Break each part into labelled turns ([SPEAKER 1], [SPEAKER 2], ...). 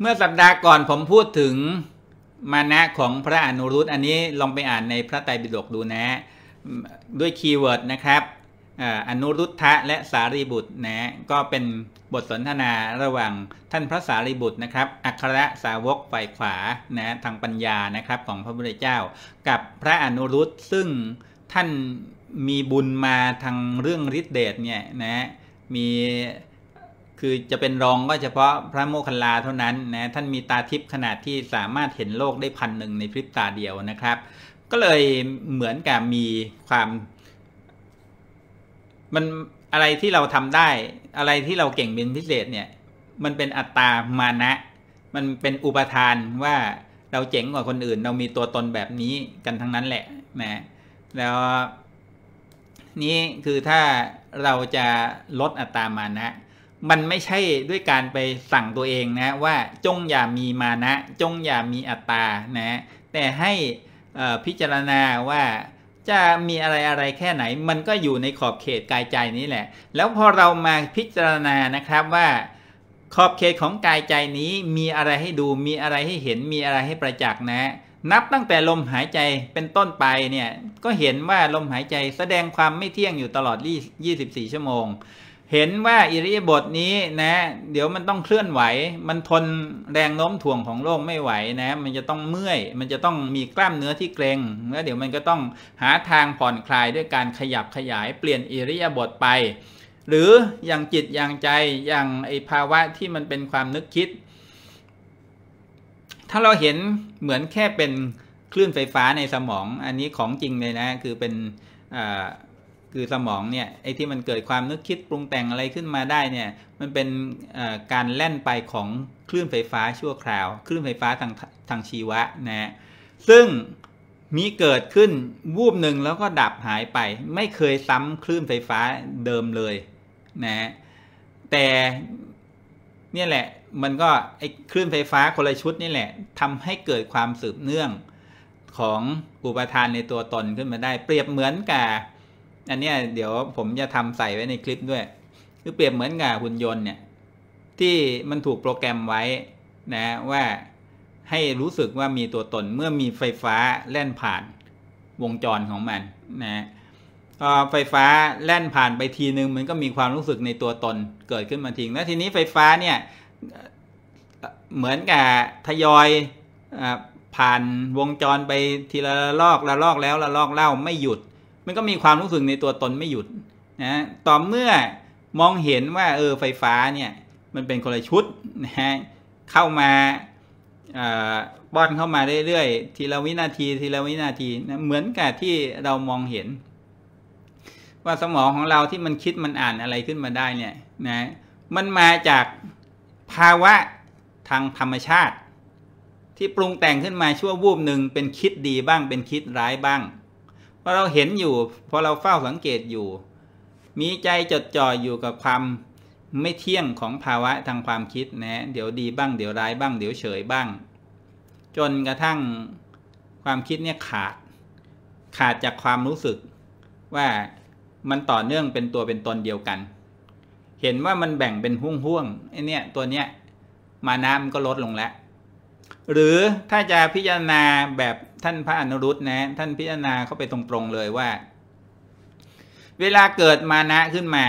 [SPEAKER 1] เมื่อสัปดาห์ก่อนผมพูดถึงมานะของพระอนุรุตอันนี้ลองไปอ่านในพระไตรปิฎกดูนะ ด้วยคีย์เวิร์ดนะครับอนุรุทธะและสารีบุตรนะ ก็เป็นบทสนทนาระหว่างท่านพระสารีบุตรนะครับอัครสาวกฝ่ายขวานะ ทางปัญญานะครับ ของพระพุทธเจ้า กับพระอนุรุตซึ่งท่านมีบุญมาทางเรื่องฤทธิเดชเนี่ยนะมีคือจะเป็นรองก็เฉพาะพระโมคคัลลาเท่านั้นนะท่านมีตาทิพย์ขนาดที่สามารถเห็นโลกได้พันหนึ่งในพริบตาเดียวนะครับ ก็เลยเหมือนกับมีความ มันอะไรที่เราทำได้ อะไรที่เราเก่งเป็นพิเศษเนี่ย มันเป็นอัตตามานะ มันเป็นอุปทานว่าเราเจ๋งกว่าคนอื่น เรามีตัวตนแบบนี้กันทั้งนั้นแหละนะแล้ว นี่คือถ้าเราจะลดอัตตามานะมันไม่ใช่ด้วยการไปสั่งตัวเองนะว่าจงอย่ามีมานะ จงอย่ามีอัตตานะแต่ให้พิจารณาว่าจะมีอะไรอะไรแค่ไหน มันก็อยู่ในขอบเขตกายใจนี้แหละ แล้วพอเรามาพิจารณานะครับว่าขอบเขตของกายใจนี้มีอะไรให้ดูมีอะไรให้เห็นมีอะไรให้ประจักษ์นะ นับตั้งแต่ลมหายใจเป็นต้นไปเนี่ยก็เห็นว่าลมหายใจแสดงความไม่เที่ยงอยู่ตลอด 24 ชั่วโมงเห็นว่าอิริยาบถนี้นะ เดี๋ยวมันต้องเคลื่อนไหว มันทนแรงโน้มถ่วงของโลกไม่ไหวนะ มันจะต้องเมื่อย มันจะต้องมีกล้ามเนื้อที่เกร็งแล้วเดี๋ยวมันก็ต้องหาทางผ่อนคลายด้วยการขยับขยาย เปลี่ยนอิริยาบถไป หรืออย่างจิตอย่างใจอย่างไอภาวะที่มันเป็นความนึกคิด ถ้าเราเห็นเหมือนแค่เป็นคลื่นไฟฟ้าในสมองอันนี้ของจริงเลยนะ คือเป็นคือสมองเนี่ยไอ้ที่มันเกิดความนึกคิดปรุงแต่งอะไรขึ้นมาได้เนี่ยมันเป็นการแล่นไปของคลื่นไฟฟ้าชั่วคราวคลื่นไฟฟ้าทางทางชีวะนะซึ่งมีเกิดขึ้นวูบหนึ่งแล้วก็ดับหายไปไม่เคยซ้ำคลื่นไฟฟ้าเดิมเลยนะแต่เนี่ยแหละมันก็ไอ้คลื่นไฟฟ้าคนละชุดนี่แหละทำให้เกิดความสืบเนื่องของอุปทานในตัวตนขึ้นมาได้เปรียบเหมือนกับอันเนี้ยเดี๋ยวผมจะทำใส่ไว้ในคลิปด้วย คือเปรียบเหมือนกับหุ่นยนต์เนี่ยที่มันถูกโปรแกรมไว้นะว่าให้รู้สึกว่ามีตัวตนเมื่อมีไฟฟ้าแล่นผ่านวงจรของมันนะพอไฟฟ้าแล่นผ่านไปทีนึงมันก็มีความรู้สึกในตัวตนเกิดขึ้นมาทนึงแล้วทีนี้ไฟฟ้าเนี่ยเหมือนกับทยอยผ่านวงจรไปทีละลอกละลอกแล้วละลอกเล่าไม่หยุดมันก็มีความรู้สึกในตัวตนไม่หยุดนะต่อเมื่อมองเห็นว่าเออไฟฟ้าเนี่ยมันเป็นคนละชุดนะฮะเข้ามาป้อนเข้ามาเรื่อยๆทีละวินาทีทีละวินาทีนะเหมือนกับที่เรามองเห็น ว่าสมองของเราที่มันคิดมันอ่านอะไรขึ้นมาได้เนี่ยนะมันมาจากภาวะทางธรรมชาติ ที่ปรุงแต่งขึ้นมาชั่ววูบหนึ่งเป็นคิดดีบ้าง เป็นคิดร้ายบ้างราะเราเห็นอยู่ พอเราเฝ้าสังเกตอยู่ มีใจจดจ่ออยู่กับความไม่เที่ยงของภาวะทางความคิดนะ เดี๋ยวดีบ้าง เดี๋ยวร้ายบ้าง เดี๋ยวเฉยบ้าง จนกระทั่งความคิดเนี่ยขาด ขาดจากความรู้สึก ว่ามันต่อเนื่องเป็นตัวเป็นตนเดียวกัน เห็นว่ามันแบ่งเป็นห่วงๆ ไอเนี่ยตัวเนี้ยมานะมันก็ลดลงแล้วหรือถ้าจะพิจารณาแบบท่านพระอนุรุตนะท่านพิจารณาเข้าไปตรงๆเลยว่า เวลาเกิดมานะขึ้นมา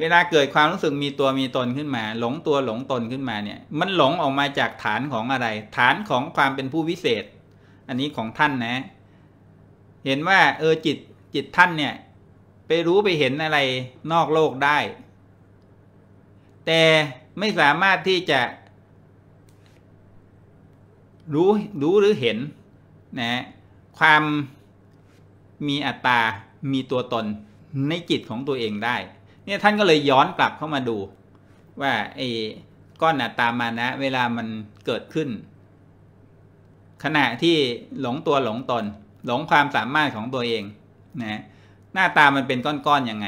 [SPEAKER 1] เวลาเกิดความรู้สึกมีตัวมีตนขึ้นมา หลงตัวหลงตนขึ้นมาเนี่ย มันหลงออกมาจากฐานของอะไร ฐานของความเป็นผู้วิเศษ อันนี้ของท่านนะ เห็นว่าเออจิตจิตท่านเนี่ย ไปรู้ไปเห็นอะไรนอกโลกได้ แต่ไม่สามารถที่จะรู้รู้หรือเห็นนะ ความมีอัตตา มีตัวตนในจิตของตัวเองได้ เนี่ยท่านก็เลยย้อนกลับเข้ามาดู ว่าไอ้ก้อนอัตตามานะ เวลามันเกิดขึ้น ขณะที่หลงตัวหลงตน หลงความสามารถของตัวเอง นะ หน้าตามันเป็นก้อนๆยังไง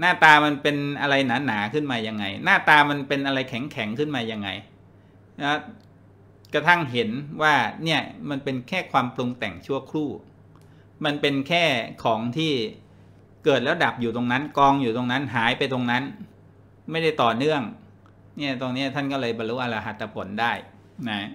[SPEAKER 1] หน้าตามันเป็นอะไรหนาๆขึ้นมายังไง หน้าตามันเป็นอะไรแข็งๆขึ้นมายังไงนะระทั่งเห็นว่าเนี่ยมันเป็นแค่ความปรุงแต่งชั่วครู่ มันเป็นแค่ของที่เกิดแล้วดับอยู่ตรงนั้นกองอยู่ตรงนั้นหายไปตรงนั้น ไม่ได้ต่อเนื่อง เนี่ยตรงนี้ท่านก็เลยบรรลุอรหัตผลได้นะ